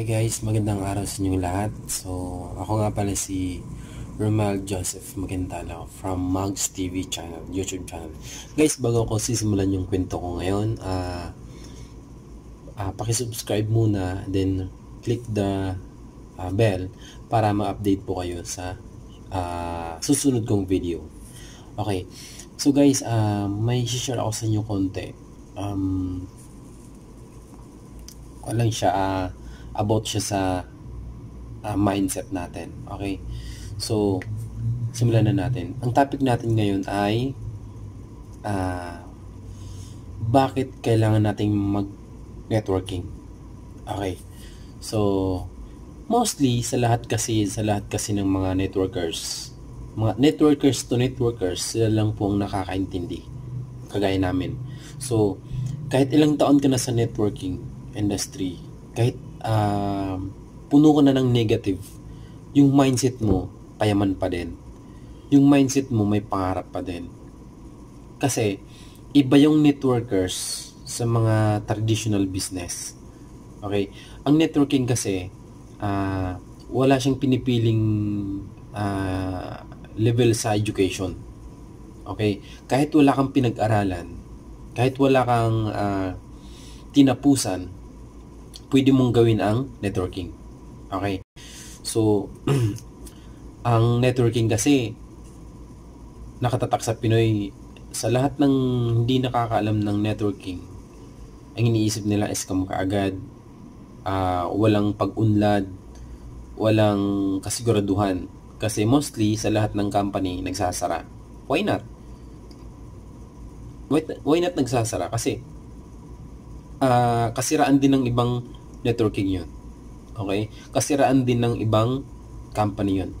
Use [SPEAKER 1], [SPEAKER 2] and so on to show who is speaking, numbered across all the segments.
[SPEAKER 1] Hi guys, magandang araw sa inyong lahat. So, ako nga pala si Romel Joseph Magandalo from Mugs TV channel, YouTube channel. Guys, bago ko sisimulan yung kwento ko ngayon, ah uh, uh, paki-subscribe muna then click the uh, bell para ma-update po kayo sa uh, susunod kong video. Okay. So guys, uh, may share ako sa inyo konti. Um, ko siya, ah, uh, about siya sa uh, mindset natin. Okay? So, simulan na natin. Ang topic natin ngayon ay uh, bakit kailangan nating mag-networking. Okay. So, mostly sa lahat kasi sa lahat kasi ng mga networkers mga networkers to networkers sila lang po ang nakakaintindi kagaya namin so kahit ilang taon ka na sa networking industry kahit uh, puno ka na ng negative, yung mindset mo, payaman pa din. Yung mindset mo, may pangarap pa din. Kasi, iba yung networkers sa mga traditional business. Okay? Ang networking kasi, uh, wala siyang pinipiling uh, level sa education. Okay? Kahit wala kang pinag-aralan, kahit wala kang uh, tinapusan, pwede mong gawin ang networking. Okay. So, ang networking kasi nakatatak sa Pinoy sa lahat ng hindi nakakaalam ng networking ang iniisip nila is scam ka uh, walang pag-unlad walang kasiguraduhan kasi mostly sa lahat ng company nagsasara why not why, why not nagsasara kasi uh, kasiraan din ng ibang networking yun. Okay? Kasiraan din ng ibang company yun.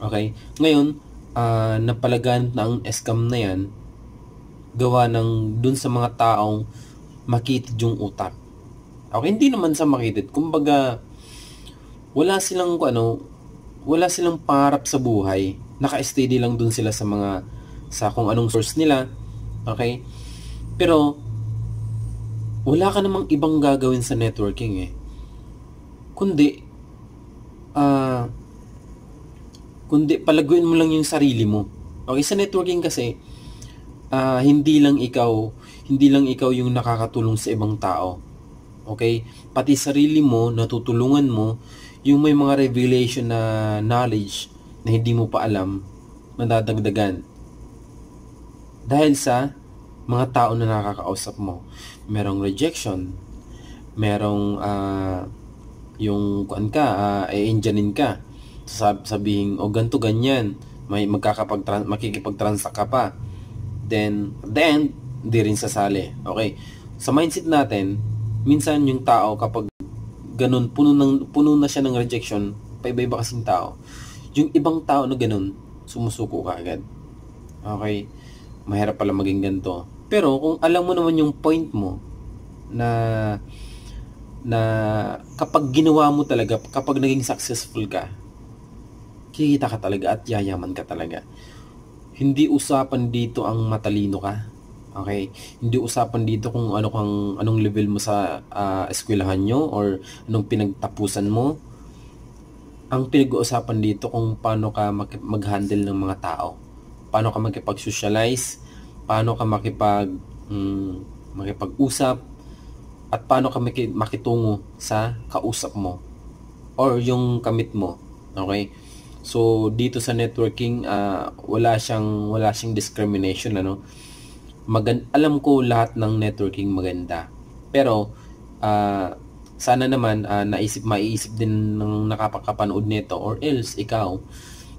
[SPEAKER 1] Okay? Ngayon, uh, napalagan na ang scam na yan gawa ng dun sa mga taong makitid yung utak. Okay, hindi naman sa makitid. Kumbaga, wala silang ano, wala silang parap sa buhay. Naka-steady lang dun sila sa mga sa kung anong source nila. Okay? Pero wala ka namang ibang gagawin sa networking eh. Kundi, ah, uh, kundi palaguin mo lang yung sarili mo. Okay, sa networking kasi, uh, hindi lang ikaw, hindi lang ikaw yung nakakatulong sa ibang tao. Okay? Pati sarili mo, natutulungan mo, yung may mga revelation na knowledge na hindi mo pa alam, madadagdagan. Dahil sa mga tao na nakakausap mo. Merong rejection, merong uh, yung kuan ka, uh, ah, e-enginein eh, ka. Sab sabihin, o oh, ganto ganyan, may magkakapag makikipag ka pa. Then, then, di rin sasali. Okay. Sa mindset natin, minsan yung tao kapag ganun, puno, ng, puno na siya ng rejection, paiba-iba kasing tao. Yung ibang tao na ganun, sumusuko ka agad. Okay? Mahirap pala maging ganto pero kung alam mo naman yung point mo na na kapag ginawa mo talaga, kapag naging successful ka, kikita ka talaga at yayaman ka talaga. Hindi usapan dito ang matalino ka. Okay? Hindi usapan dito kung ano kang anong level mo sa uh, eskwelahan nyo or anong pinagtapusan mo. Ang pinag-uusapan dito kung paano ka mag- mag-handle ng mga tao. Paano ka makipag-socialize, paano ka makipag mm, makipag-usap at paano ka makitungo sa kausap mo or yung kamit mo okay so dito sa networking uh, wala siyang wala siyang discrimination ano Magan alam ko lahat ng networking maganda pero uh, sana naman uh, naisip maiisip din ng nakapakapanood nito or else ikaw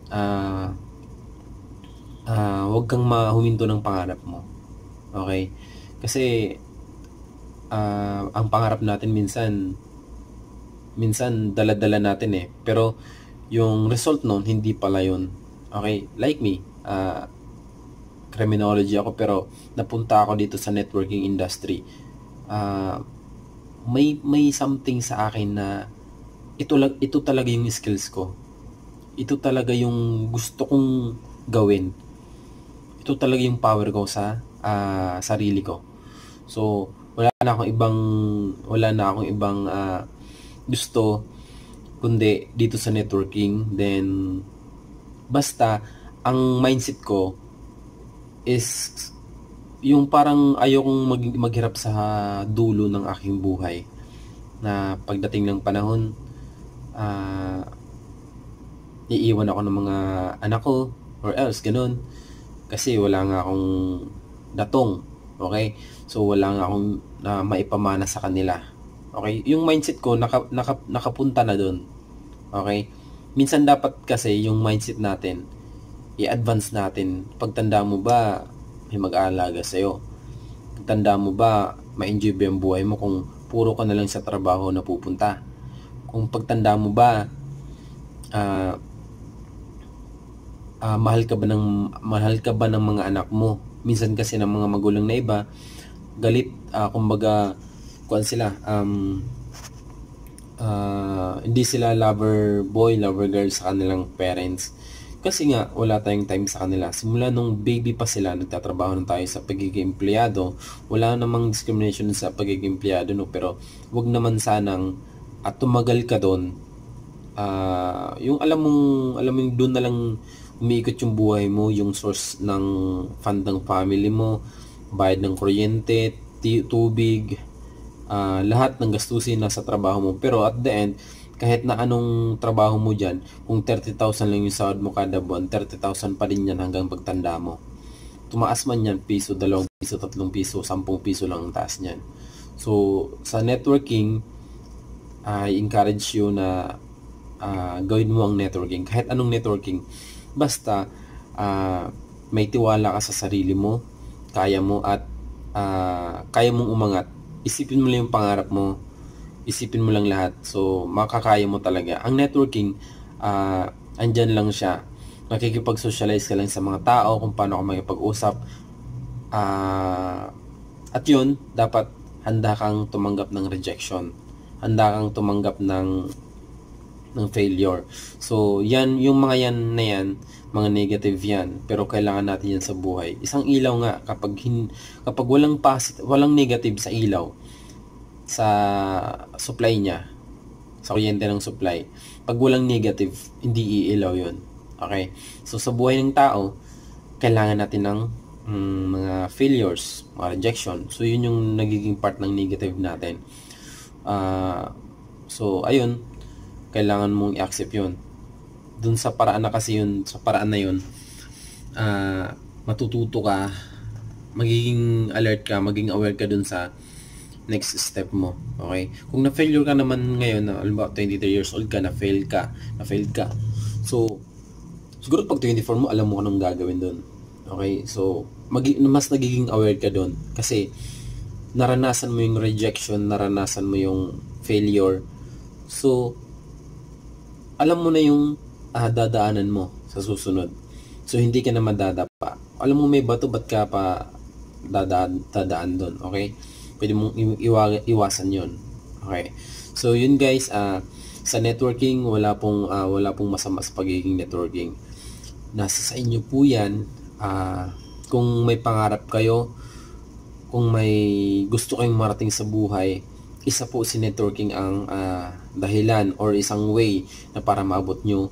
[SPEAKER 1] uh, uh, huwag kang mahuminto ng pangarap mo. Okay? Kasi uh, ang pangarap natin minsan minsan daladala natin eh. Pero yung result noon hindi pala yun. Okay? Like me, uh, criminology ako pero napunta ako dito sa networking industry. Uh, may may something sa akin na ito ito talaga yung skills ko. Ito talaga yung gusto kong gawin ito talaga yung power ko sa uh, sarili ko. So, wala na akong ibang wala na akong ibang uh, gusto kundi dito sa networking then basta ang mindset ko is yung parang ayokong mag, maghirap sa dulo ng aking buhay na pagdating ng panahon uh, iiwan ako ng mga anak ko or else ganun kasi wala nga akong datong. Okay? So wala nga akong uh, maipamana sa kanila. Okay? Yung mindset ko naka, naka, nakapunta na doon. Okay? Minsan dapat kasi yung mindset natin i-advance natin. Pagtanda mo ba may mag-aalaga sa iyo Pagtanda mo ba ma-enjoy ba yung buhay mo kung puro ka na lang sa trabaho na pupunta? Kung pagtanda mo ba uh, uh, mahal ka ba ng mahal ka ba ng mga anak mo? Minsan kasi ng mga magulang na iba galit uh, kumbaga kuan sila um uh, hindi sila lover boy, lover girl sa kanilang parents. Kasi nga, wala tayong time sa kanila. Simula nung baby pa sila, nagtatrabaho na tayo sa pagiging empleyado. Wala namang discrimination sa pagiging empleyado, no? Pero, wag naman sanang at tumagal ka doon. Uh, yung alam mong, alam mong doon na lang umiikot yung buhay mo, yung source ng fund ng family mo, bayad ng kuryente, tubig, uh, lahat ng gastusin na sa trabaho mo. Pero at the end, kahit na anong trabaho mo dyan, kung 30,000 lang yung sahod mo kada buwan, 30,000 pa rin yan hanggang pagtanda mo. Tumaas man yan, piso, dalawang piso, tatlong piso, sampung piso lang ang taas niyan. So, sa networking, I encourage you na uh, gawin mo ang networking. Kahit anong networking, Basta, uh, may tiwala ka sa sarili mo, kaya mo at uh, kaya mong umangat. Isipin mo lang yung pangarap mo, isipin mo lang lahat. So, makakaya mo talaga. Ang networking, uh, andyan lang siya. Makikipag-socialize ka lang sa mga tao, kung paano ka makipag-usap. Uh, at yun, dapat handa kang tumanggap ng rejection. Handa kang tumanggap ng ng failure. So, yan, yung mga yan na yan, mga negative yan, pero kailangan natin yan sa buhay. Isang ilaw nga, kapag, hin, kapag walang, positive, walang negative sa ilaw, sa supply niya, sa kuryente ng supply, pag walang negative, hindi iilaw yon Okay? So, sa buhay ng tao, kailangan natin ng mm, mga failures, mga rejection. So, yun yung nagiging part ng negative natin. Uh, so, ayun, kailangan mong i-accept yun. Dun sa paraan na kasi yun, sa paraan na yun, uh, matututo ka, magiging alert ka, maging aware ka dun sa next step mo. Okay? Kung na-failure ka naman ngayon, na, alam 23 years old ka, na-fail ka, na-failed ka. So, siguro pag 24 mo, alam mo anong gagawin dun. Okay? So, mag mas nagiging aware ka dun. Kasi, naranasan mo yung rejection, naranasan mo yung failure. So, alam mo na yung uh, dadaanan mo sa susunod. So, hindi ka na madadapa. Alam mo may bato, ba't ka pa dadaan, dadaan doon, okay? Pwede mong iwa, iwasan yon okay? So, yun guys, uh, sa networking, wala pong, uh, wala pong masama sa pagiging networking. Nasa sa inyo po yan, uh, kung may pangarap kayo, kung may gusto kayong marating sa buhay, isa po si networking ang uh, dahilan or isang way na para maabot nyo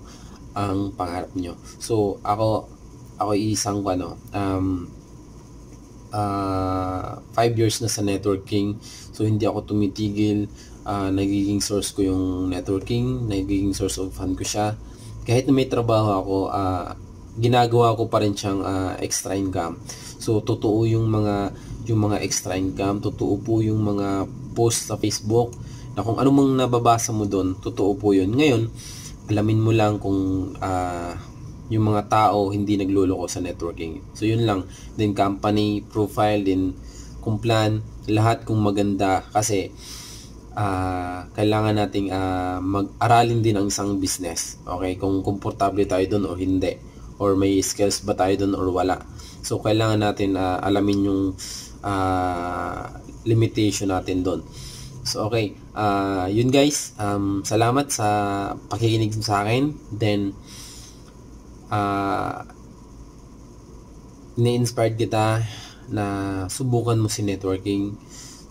[SPEAKER 1] ang pangarap nyo. So, ako, ako isang, ano, um, uh, five years na sa networking. So, hindi ako tumitigil. Uh, nagiging source ko yung networking. Nagiging source of fun ko siya. Kahit na may trabaho ako, uh, ginagawa ko pa rin siyang uh, extra income. So, totoo yung mga yung mga extra income. Totoo po yung mga post sa Facebook na kung anumang nababasa mo doon, totoo po yun. Ngayon, alamin mo lang kung uh, yung mga tao hindi nagluloko sa networking. So yun lang. Then company, profile, din kung plan, lahat kung maganda. Kasi uh, kailangan nating uh, mag-aralin din ang isang business. Okay? Kung komportable tayo doon o hindi. Or may skills ba tayo doon or wala. So kailangan natin uh, alamin yung uh, limitation natin doon. So, okay. Uh, yun guys. Um, salamat sa pakikinig sa akin. Then, uh, ni-inspired kita na subukan mo si networking.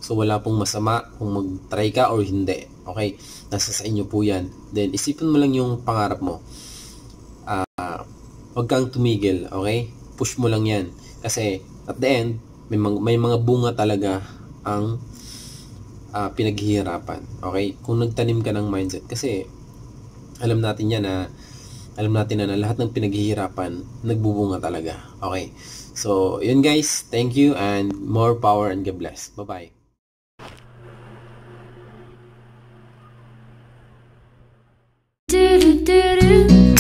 [SPEAKER 1] So, wala pong masama kung mag-try ka or hindi. Okay? Nasa sa inyo po yan. Then, isipin mo lang yung pangarap mo. Uh, huwag kang tumigil. Okay? Push mo lang yan. Kasi, at the end, may, may mga bunga talaga ang uh, pinaghihirapan. Okay? Kung nagtanim ka ng mindset kasi alam natin yan na alam natin na, na lahat ng pinaghihirapan nagbubunga talaga. Okay. So, yun guys. Thank you and more power and God bless. Bye-bye. Do do do do